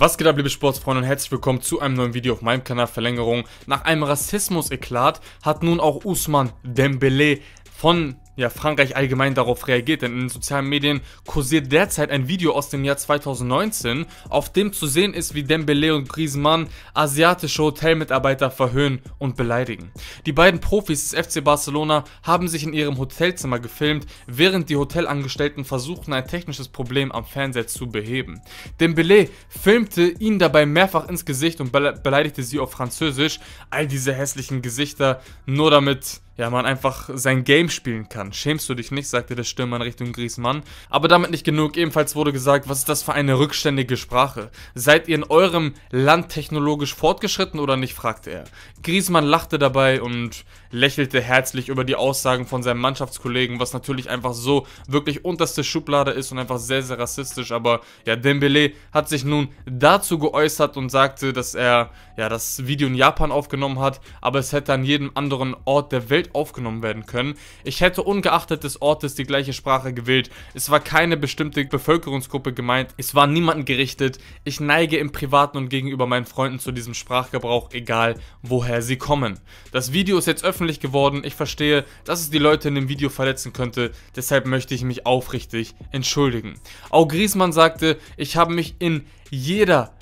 Was geht ab, liebe Sportsfreunde und herzlich willkommen zu einem neuen Video auf meinem Kanal Verlängerung. Nach einem Rassismus-Eklat hat nun auch Usman Dembele von ja, Frankreich allgemein darauf reagiert, denn in den sozialen Medien kursiert derzeit ein Video aus dem Jahr 2019, auf dem zu sehen ist, wie Dembele und Griezmann asiatische Hotelmitarbeiter verhöhnen und beleidigen. Die beiden Profis des FC Barcelona haben sich in ihrem Hotelzimmer gefilmt, während die Hotelangestellten versuchten, ein technisches Problem am Fernseher zu beheben. Dembele filmte ihnen dabei mehrfach ins Gesicht und beleidigte sie auf Französisch, all diese hässlichen Gesichter, nur damit ja, man einfach sein Game spielen kann. Schämst du dich nicht, sagte der Stürmer in Richtung Griezmann. Aber damit nicht genug. Ebenfalls wurde gesagt, was ist das für eine rückständige Sprache? Seid ihr in eurem Land technologisch fortgeschritten oder nicht, fragte er. Griezmann lachte dabei und lächelte herzlich über die Aussagen von seinem Mannschaftskollegen, was natürlich einfach so wirklich unterste Schublade ist und einfach sehr, sehr rassistisch. Aber ja, Dembele hat sich nun dazu geäußert und sagte, dass er ja das Video in Japan aufgenommen hat, aber es hätte an jedem anderen Ort der Welt aufgenommen werden können. Ich hätte ungeachtet des Ortes die gleiche Sprache gewählt. Es war keine bestimmte Bevölkerungsgruppe gemeint. Es war niemandem gerichtet. Ich neige im Privaten und gegenüber meinen Freunden zu diesem Sprachgebrauch, egal woher sie kommen. Das Video ist jetzt öffentlich geworden. Ich verstehe, dass es die Leute in dem Video verletzen könnte. Deshalb möchte ich mich aufrichtig entschuldigen. Auch Griesmann sagte, ich habe mich in jeder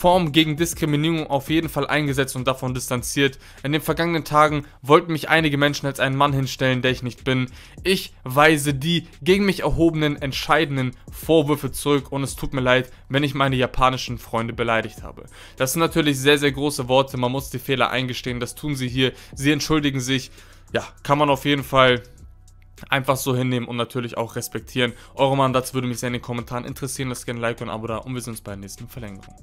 Form gegen Diskriminierung auf jeden Fall eingesetzt und davon distanziert. In den vergangenen Tagen wollten mich einige Menschen als einen Mann hinstellen, der ich nicht bin. Ich weise die gegen mich erhobenen, entscheidenden Vorwürfe zurück und es tut mir leid, wenn ich meine japanischen Freunde beleidigt habe. Das sind natürlich sehr, sehr große Worte, man muss die Fehler eingestehen, das tun sie hier, sie entschuldigen sich. Ja, kann man auf jeden Fall einfach so hinnehmen und natürlich auch respektieren. Eure Mann, dazu würde mich sehr in den Kommentaren interessieren. Lasst gerne ein Like und ein Abo da und wir sehen uns bei der nächsten Verlängerung.